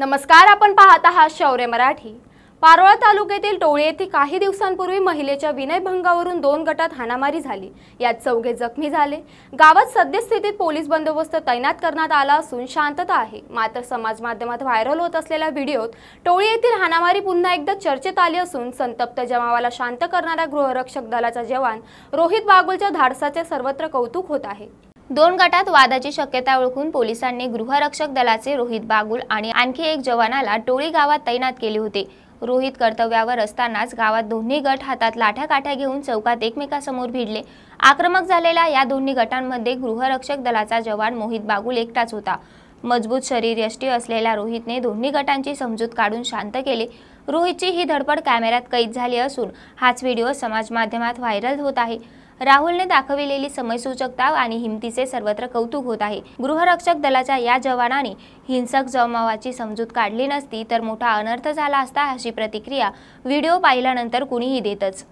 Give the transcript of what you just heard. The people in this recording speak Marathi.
नमस्कार आपण पाहत आहात शौर्य मराठी पारोळा तालुक्यातील टोळी येथे काही दिवसांपूर्वी महिलेच्या विनयभंगावरून दोन गटात हाणामारी झाली यात चौघे जखमी झाले गावात सद्यस्थितीत पोलीस बंदोबस्त तैनात करण्यात आला असून शांतता आहे मात्र समाज माध्यमात व्हायरल होत असलेल्या व्हिडिओत टोळी येथील हाणामारी पुन्हा एकदा चर्चेत आली असून संतप्त जमावाला शांत करणाऱ्या गृहरक्षक दलाचा जवान रोहित बागुलच्या धाडसाचे सर्वत्र कौतुक होत आहे दोन गटात वादाची शक्यता ओळखून पोलिसांनी गृहरक्षक दलाचे रोहित बागुल आणि आणखी एक जवानाला टोळी गावात तैनात केले होते रोहित कर्तव्यावर असतानाच गावात दोन्ही गट हातात लाठ्या काठ्या घेऊन चौकात एकमेकासमोर भिडले आक्रमक झालेल्या या दोन्ही गटांमध्ये गृहरक्षक दलाचा जवान मोहित बागुल एकटाच होता मजबूत शरीरयष्टी असलेला रोहितने दोन्ही गटांची समजूत काढून शांत केले रोहितची ही धडपड कॅमेऱ्यात कैद झाली असून हाच व्हिडिओ समाज माध्यमात व्हायरल होत आहे राहुलने दाखविलेली समयसूचकता आणि हिमतीचे सर्वत्र कौतुक होत आहे गृहरक्षक दलाच्या या जवानाने हिंसक जमावाची समजूत काढली नसती तर मोठा अनर्थ झाला असता अशी प्रतिक्रिया व्हिडिओ पाहिल्यानंतर कुणीही देतच